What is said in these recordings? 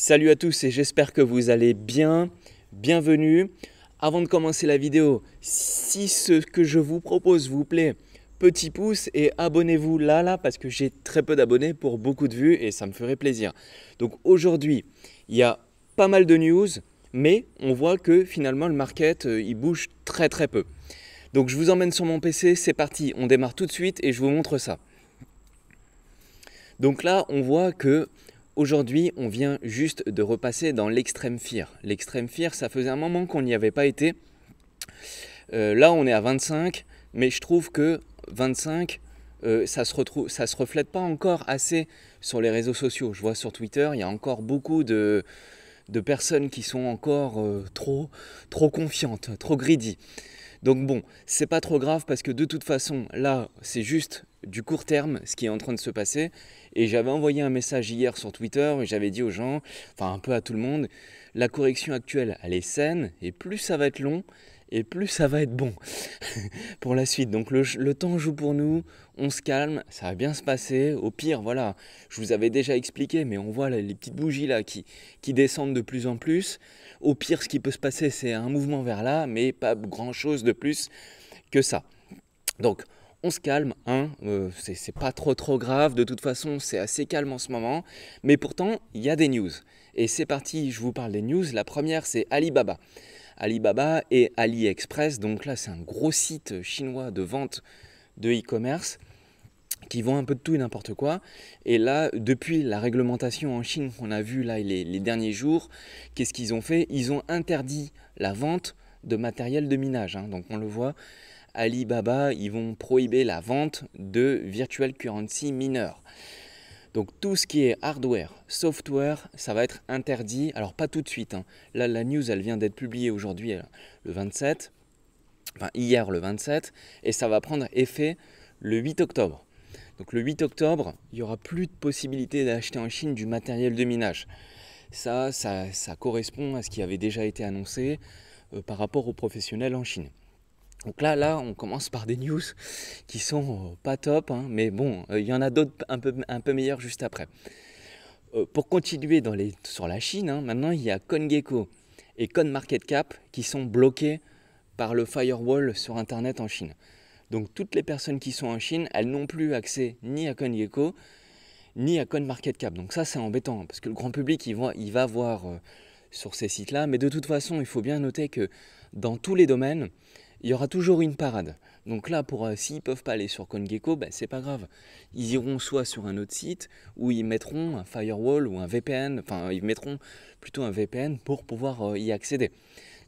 Salut à tous et j'espère que vous allez bien. Bienvenue. Avant de commencer la vidéo, si ce que je vous propose vous plaît, petit pouce et abonnez-vous là là parce que j'ai très peu d'abonnés pour beaucoup de vues et ça me ferait plaisir. Donc aujourd'hui, il y a pas mal de news, mais on voit que finalement le market euh, il bouge très très peu. Donc je vous emmène sur mon PC, c'est parti, on démarre tout de suite et je vous montre ça. Donc là, on voit que Aujourd'hui, on vient juste de repasser dans l'extrême fear. L'extrême fear, ça faisait un moment qu'on n'y avait pas été. Euh, là, on est à 25, mais je trouve que 25, euh, ça se retrouve, ça se reflète pas encore assez sur les réseaux sociaux. Je vois sur Twitter, il y a encore beaucoup de, de personnes qui sont encore euh, trop, trop confiantes, trop greedy. Donc bon, c'est pas trop grave parce que de toute façon, là, c'est juste du court terme ce qui est en train de se passer. Et j'avais envoyé un message hier sur Twitter et j'avais dit aux gens, enfin un peu à tout le monde, la correction actuelle, elle est saine et plus ça va être long et plus ça va être bon pour la suite. Donc le, temps joue pour nous, on se calme, ça va bien se passer. Au pire, voilà, je vous avais déjà expliqué, mais on voit les petites bougies là qui, descendent de plus en plus. Au pire, ce qui peut se passer, c'est un mouvement vers là, mais pas grand-chose de plus que ça. Donc on se calme, hein, euh, c'est pas trop trop grave, de toute façon c'est assez calme en ce moment, mais pourtant il y a des news. Et c'est parti, je vous parle des news. La première c'est Alibaba. Alibaba et AliExpress. Donc là, c'est un gros site chinois de vente de e-commerce qui vend un peu de tout et n'importe quoi. Et là, depuis la réglementation en Chine qu'on a vu là les, les derniers jours, qu'est-ce qu'ils ont fait Ils ont interdit la vente de matériel de minage. Hein. Donc on le voit, Alibaba, ils vont prohiber la vente de virtual currency mineurs. Donc tout ce qui est hardware, software, ça va être interdit. Alors pas tout de suite. Hein. Là, la news, elle vient d'être publiée aujourd'hui, euh, le 27. Enfin, hier, le 27. Et ça va prendre effet le 8 octobre. Donc le 8 octobre, il n'y aura plus de possibilité d'acheter en Chine du matériel de minage. Ça, ça, correspond à ce qui avait déjà été annoncé euh, par rapport aux professionnels en Chine. Donc là, là, on commence par des news qui sont euh, pas top, hein, mais bon, euh, il y en a d'autres un peu, un peu juste après. Euh, pour continuer sur la Chine, hein, maintenant il y a ConGeco et Cap qui sont bloqués par le firewall sur Internet en Chine. Donc toutes les personnes qui sont en Chine, elles n'ont plus accès ni à ConGeco, ni à Cap. Donc ça c'est embêtant hein, parce que le grand public il va, va voir sur ces sites-là. Mais de toute façon, il faut bien noter que dans tous les domaines, il y aura toujours une parade. Donc là, pour ne euh, s'ils peuvent pas aller sur CoinGecko, ce ben, c'est pas grave. Ils iront soit sur un autre site où ils mettront un firewall ou un VPN, enfin ils mettront plutôt un VPN pour pouvoir euh, y accéder.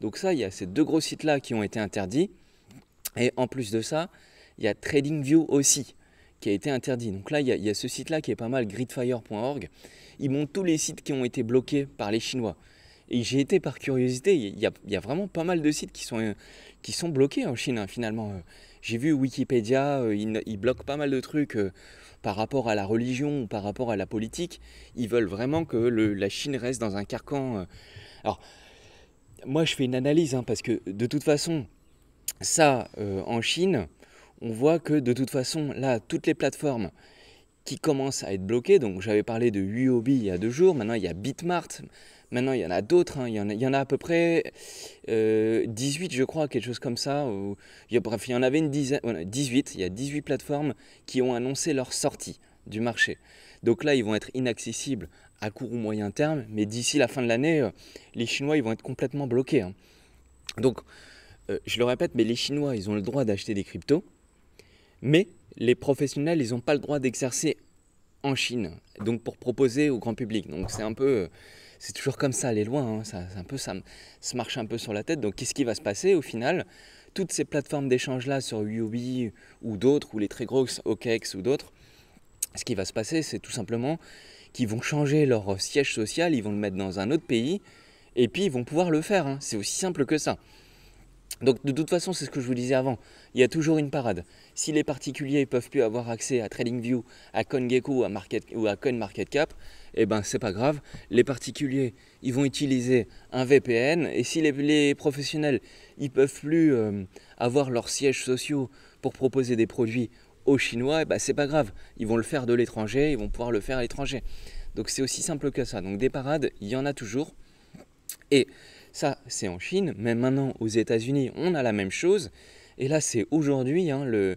Donc ça, il y a ces deux gros sites là qui ont été interdits. Et en plus de ça, il y a TradingView aussi qui a été interdit. Donc là, il y a, ce site là qui est pas mal, gridfire.org. Ils montent tous les sites qui ont été bloqués par les Chinois. Et j'ai été par curiosité, il y, a, vraiment pas mal de sites qui sont, qui sont bloqués en Chine hein, finalement. Euh, j'ai vu Wikipédia, euh, ils, bloquent pas mal de trucs euh, par rapport à la religion ou par rapport à la politique. Ils veulent vraiment que la Chine reste dans un carcan. Alors, moi je fais une analyse, hein, parce que de toute façon, ça en Chine, on voit que de toute façon, là, toutes les plateformes, qui commencent à être bloqué. Donc j'avais parlé de 8 il y a deux jours, maintenant il y a Bitmart, maintenant il y en a d'autres, hein. il, y en a à peu près 18 euh, je crois, quelque chose comme ça. il bref, il y en avait une dizaine, 18, il y a 18 plateformes qui ont annoncé leur sortie du marché. Donc là ils vont être inaccessibles à court ou moyen terme, mais d'ici la fin de l'année, euh, les Chinois ils vont être complètement bloqués. Hein. Donc euh, je le répète, mais les Chinois ils ont le droit d'acheter des cryptos mais les professionnels, ils n'ont pas le droit d'exercer en Chine, donc pour proposer au grand public. Donc c'est un peu, c'est toujours comme ça, aller loin, hein, ça, un peu, ça se marche un peu sur la tête. Donc qu'est-ce qui va se passer au final Toutes ces plateformes d'échange-là sur Huobi ou d'autres, ou les très grosses OKEx ou d'autres, ce qui va se passer, c'est tout simplement qu'ils vont changer leur siège social, ils vont le mettre dans un autre pays, et puis ils vont pouvoir le faire. Hein. C'est aussi simple que ça. Donc de toute façon, c'est ce que je vous disais avant, il y a toujours une parade. Si les particuliers ne peuvent plus avoir accès à TradingView, à CoinGecko ou à, Market, ou à CoinMarketCap, eh ben c'est pas grave. Les particuliers, ils vont utiliser un VPN. Et si les, professionnels, ils peuvent plus euh, avoir leurs sièges sociaux pour proposer des produits aux Chinois, eh ben c'est pas grave. Ils vont le faire de l'étranger, ils vont pouvoir le faire à l'étranger. Donc c'est aussi simple que ça. Donc des parades, il y en a toujours. Et ça, c'est en Chine, mais maintenant aux États-Unis, on a la même chose. Et là, c'est aujourd'hui hein, le,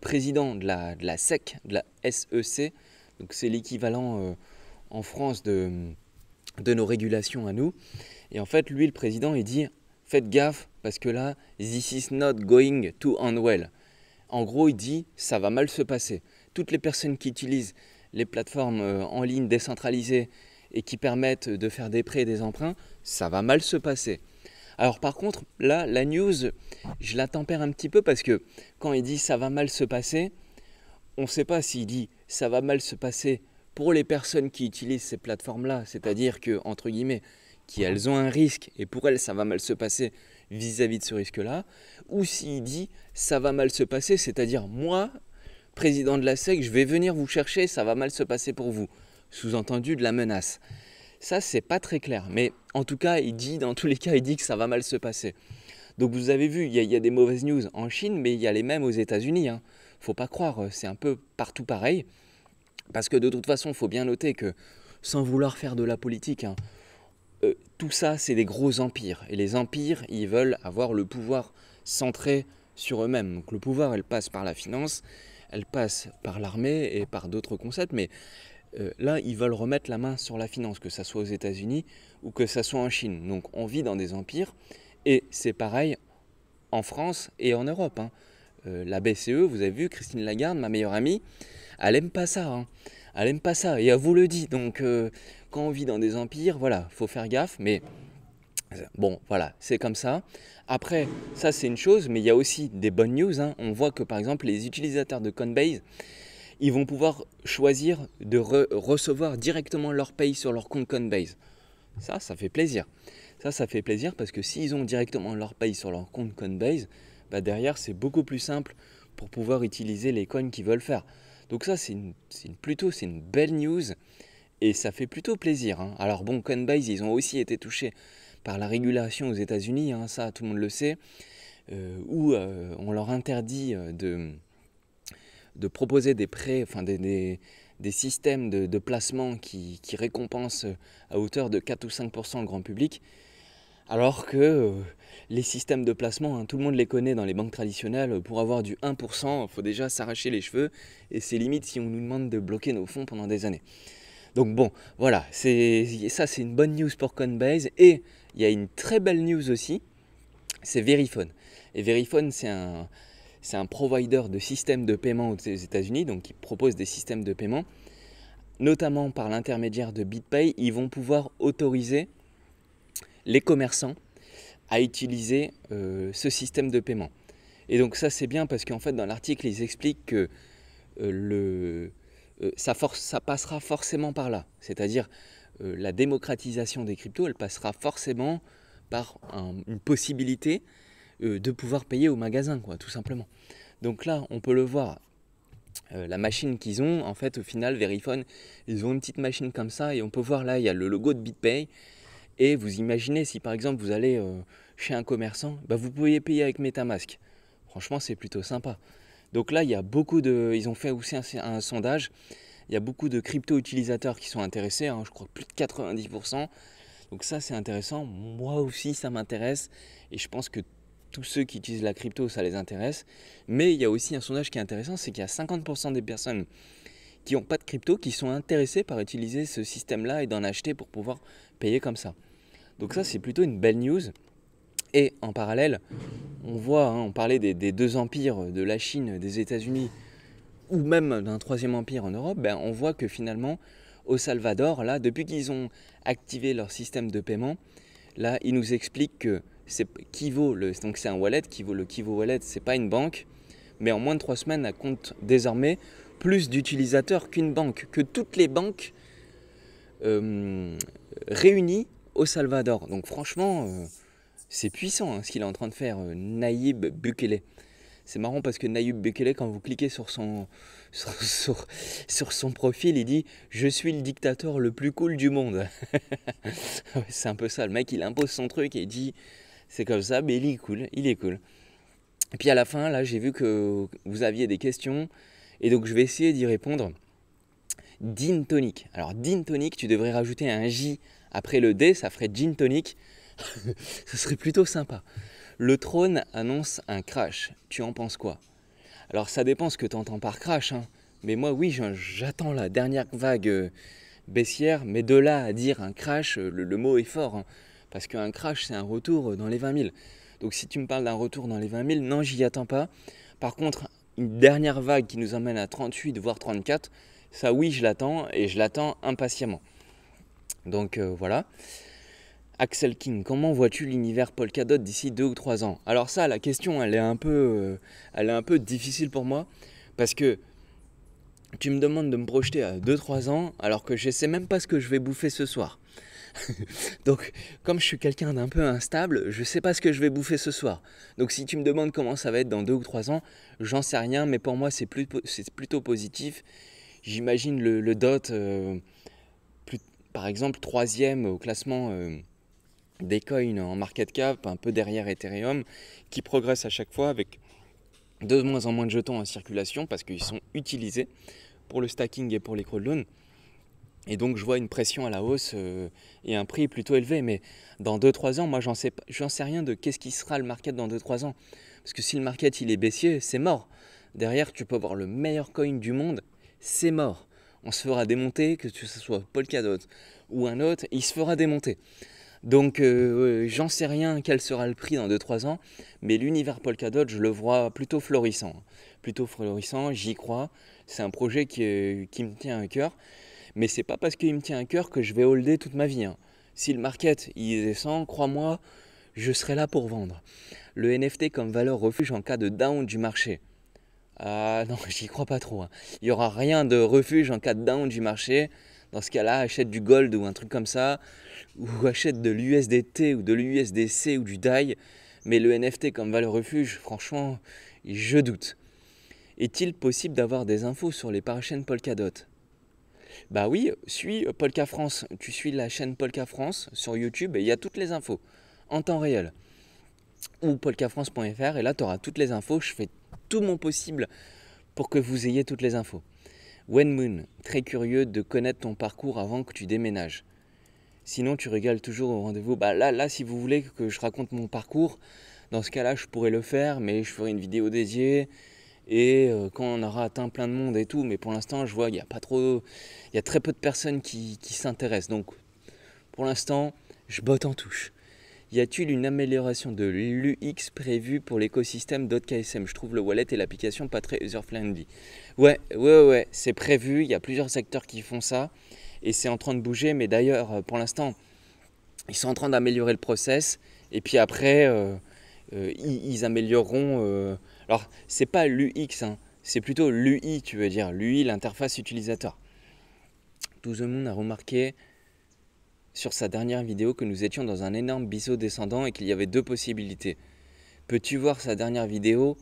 président de la, SEC, de SEC, e donc c'est l'équivalent euh, en France de, nos régulations à nous. Et en fait, lui, le président, il dit Faites gaffe, parce que là, this is not going to end well. En gros, il dit Ça va mal se passer. Toutes les personnes qui utilisent les plateformes euh, en ligne décentralisées et qui permettent de faire des prêts et des emprunts, ça va mal se passer. Alors par contre, là, la news, je la tempère un petit peu parce que quand il dit ça va mal se passer, on ne sait pas s'il dit ça va mal se passer pour les personnes qui utilisent ces plateformes-là, c'est-à-dire que, guillemets, qui elles ont un risque et pour elles ça va mal se passer vis-à-vis -vis de ce risque-là, ou s'il dit ça va mal se passer, c'est-à-dire moi, président de la SEC, je vais venir vous chercher, ça va mal se passer pour vous sous-entendu de la menace. Ça, c'est pas très clair, mais en tout cas, il dit, dans tous les cas, il dit que ça va mal se passer. Donc vous avez vu, il y, a, des mauvaises news en Chine, mais il y a les mêmes aux États-Unis. Hein. Faut pas croire, euh, c'est un peu partout pareil. Parce que de toute façon, faut bien noter que, sans vouloir faire de la politique, hein, euh, tout ça, c'est des gros empires. Et les empires, ils veulent avoir le pouvoir centré sur eux-mêmes. Donc le pouvoir, elle passe par la finance, elle passe par l'armée et par d'autres concepts, mais euh, là, ils veulent remettre la main sur la finance, que ça soit aux États-Unis ou que ça soit en Chine. Donc on vit dans des empires et c'est pareil en France et en Europe. Hein. Euh, la BCE, vous avez vu, Christine Lagarde, ma meilleure amie, elle aime pas ça. Hein. Elle aime pas ça et elle vous le dit. Donc euh, quand on vit dans des empires, voilà, faut faire gaffe, mais Bon, voilà, c'est comme ça. Après, ça c'est une chose, mais il y a aussi des bonnes news. Hein. On voit que par exemple les utilisateurs de Coinbase, ils vont pouvoir choisir de recevoir directement leur paye sur leur compte Coinbase. Ça, ça fait plaisir. Ça, ça fait plaisir parce que s'ils ont directement leur paye sur leur compte Coinbase, bah, derrière, c'est beaucoup plus simple pour pouvoir utiliser les coins qu'ils veulent faire. Donc ça, c'est plutôt une belle news et ça fait plutôt plaisir. Hein. Alors bon, Coinbase, ils ont aussi été touchés par la régulation aux États-Unis, hein, ça tout le monde le sait, euh, où euh, on leur interdit euh, de de proposer des prêts, enfin des, des, systèmes de, placement qui, récompensent euh, à hauteur de 4 ou 5% au grand public, alors que euh, les systèmes de placement, hein, tout le monde les connaît dans les banques traditionnelles, euh, pour avoir du 1%, il faut déjà s'arracher les cheveux, et c'est limite si on nous demande de bloquer nos fonds pendant des années. Donc bon, voilà, ça c'est une bonne news pour Coinbase, et il y a une très belle news aussi, c'est Verifone. Et Verifone, c'est un, c'est un provider de systèmes de paiement aux États-Unis, donc qui propose des systèmes de paiement, notamment par l'intermédiaire de BitPay, ils vont pouvoir autoriser les commerçants à utiliser euh, ce système de paiement. Et donc ça c'est bien parce qu'en fait dans l'article ils expliquent que euh, euh, ça, passera forcément par là. C'est-à-dire la démocratisation des cryptos, elle passera forcément par une possibilité euh, de pouvoir payer au magasin, quoi, tout simplement. Donc là, on peut le voir, euh, la machine qu'ils ont, en fait, au final, Verifone, ils ont une petite machine comme ça, et on peut voir là, il y a le logo de BitPay. Et vous imaginez, si par exemple vous allez euh, chez un commerçant, bah, vous pouvez payer avec MetaMask. Franchement, c'est plutôt sympa. Donc là, il y a beaucoup de. Ils ont fait aussi un, sondage. Il y a beaucoup de crypto-utilisateurs qui sont intéressés, hein, je crois plus de 90%. Donc ça, c'est intéressant. Moi aussi, ça m'intéresse. Et je pense que tous ceux qui utilisent la crypto, ça les intéresse. Mais il y a aussi un sondage qui est intéressant, c'est qu'il y a 50% des personnes qui n'ont pas de crypto qui sont intéressées par utiliser ce système-là et d'en acheter pour pouvoir payer comme ça. Donc ça, c'est plutôt une belle news. Et en parallèle, on voit, hein, on parlait des, deux empires, de la Chine, des États-Unis, ou même d'un troisième empire en Europe, ben, on voit que finalement, au Salvador, là, depuis qu'ils ont activé leur système de paiement, là, ils nous expliquent que c'est Kivo, le, donc c'est un wallet, Kivo, le Kivo Wallet, c'est pas une banque, mais en moins de 3 semaines, elle compte désormais plus d'utilisateurs qu'une banque, que toutes les banques euh, réunies au Salvador. Donc franchement, euh, c'est puissant hein, ce qu'il est en train de faire, euh, Nayib Naïb Bukele. C'est marrant parce que Nayib Bukele, quand vous cliquez sur son, sur, sur, sur, son profil, il dit Je suis le dictateur le plus cool du monde. c'est un peu ça. Le mec, il impose son truc et il dit c'est comme ça, mais il est cool, il est cool. Et puis à la fin, là, j'ai vu que vous aviez des questions, et donc je vais essayer d'y répondre. Din tonic. Alors, din tonic, tu devrais rajouter un J après le D, ça ferait gin tonic. Ce serait plutôt sympa. Le trône annonce un crash. Tu en penses quoi Alors, ça dépend ce que tu entends par crash, hein. mais moi, oui, j'attends la dernière vague euh, baissière, mais de là à dire un crash, euh, le, mot est fort. Hein. Parce qu'un crash, c'est un retour euh, dans les 20 000. Donc si tu me parles d'un retour dans les 20 000, non, j'y attends pas. Par contre, une dernière vague qui nous emmène à 38, voire 34, ça oui, je l'attends et je l'attends impatiemment. Donc euh, voilà. Axel King, comment vois-tu l'univers Polkadot d'ici 2 ou 3 ans Alors ça, la question, elle est, un peu, euh, elle est un peu difficile pour moi, parce que tu me demandes de me projeter à 2-3 ans, alors que je ne sais même pas ce que je vais bouffer ce soir. Donc, comme je suis quelqu'un d'un peu instable, je ne sais pas ce que je vais bouffer ce soir. Donc, si tu me demandes comment ça va être dans deux ou trois ans, j'en sais rien, mais pour moi, c'est plutôt positif. J'imagine le, DOT, euh, par exemple, troisième au classement euh, des coins en market cap, un peu derrière Ethereum, qui progresse à chaque fois avec de moins en moins de jetons en circulation parce qu'ils sont utilisés pour le stacking et pour les loans. Et donc je vois une pression à la hausse euh, et un prix plutôt élevé. Mais dans 2-3 ans, moi j'en sais, sais rien de qu'est-ce qui sera le market dans 2-3 ans. Parce que si le market il est baissier, c'est mort. Derrière, tu peux avoir le meilleur coin du monde, c'est mort. On se fera démonter, que ce soit Polkadot ou un autre, il se fera démonter. Donc euh, euh, j'en sais rien quel sera le prix dans 2-3 ans, mais l'univers Polkadot, je le vois plutôt florissant. Plutôt florissant, j'y crois. C'est un projet qui, qui me tient à cœur mais c'est pas parce qu'il me tient à cœur que je vais holder toute ma vie. Hein. Si le market il descend, crois-moi, je serai là pour vendre. Le NFT comme valeur refuge en cas de down du marché. Ah non, j'y crois pas trop. Hein. Il n'y aura rien de refuge en cas de down du marché. Dans ce cas-là, achète du gold ou un truc comme ça, ou achète de l'USDT ou de l'USDC ou du DAI. Mais le NFT comme valeur refuge, franchement, je doute. Est-il possible d'avoir des infos sur les parachaines Polkadot bah oui, suis euh, Polka France. Tu suis la chaîne Polka France sur YouTube et il y a toutes les infos en temps réel. Ou polkafrance.fr et là tu auras toutes les infos. Je fais tout mon possible pour que vous ayez toutes les infos. Wen Moon, très curieux de connaître ton parcours avant que tu déménages. Sinon, tu régales toujours au rendez-vous. Bah là, là, si vous voulez que je raconte mon parcours, dans ce cas-là, je pourrais le faire, mais je ferai une vidéo dédiée. Et euh, quand on aura atteint plein de monde et tout, mais pour l'instant, je vois qu'il y a pas trop, il y a très peu de personnes qui, s'intéressent. Donc, pour l'instant, je botte en touche. Y a-t-il une amélioration de l'UX prévue pour l'écosystème .ksm Je trouve le wallet et l'application pas très user-friendly. Ouais, ouais, ouais, c'est prévu. Il y a plusieurs secteurs qui font ça et c'est en train de bouger. Mais d'ailleurs, euh, pour l'instant, ils sont en train d'améliorer le process. Et puis après, euh, ils, amélioreront. Alors, c'est pas l'UX, hein. c'est plutôt l'UI, tu veux dire, l'UI, l'interface utilisateur. Tout le monde a remarqué sur sa dernière vidéo que nous étions dans un énorme biseau descendant et qu'il y avait deux possibilités. Peux-tu voir sa dernière vidéo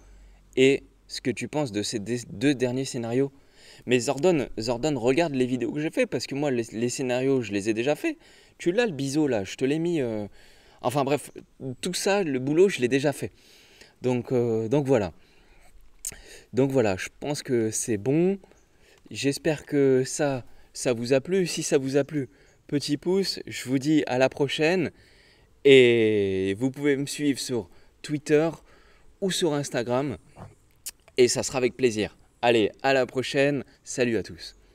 et ce que tu penses de ces deux derniers scénarios Mais Zordon, Zordon, regarde les vidéos que j'ai fait parce que moi, les, scénarios, je les ai déjà faits. Tu l'as le biseau là, je te l'ai mis. Euh, enfin bref, tout ça, le boulot, je l'ai déjà fait. Euh, donc, voilà. Donc voilà, je pense que c'est bon. J'espère que ça, ça vous a plu. Si ça vous a plu, petit pouce. Je vous dis à la prochaine. Et vous pouvez me suivre sur Twitter ou sur Instagram. Et ça sera avec plaisir. Allez, à la prochaine. Salut à tous.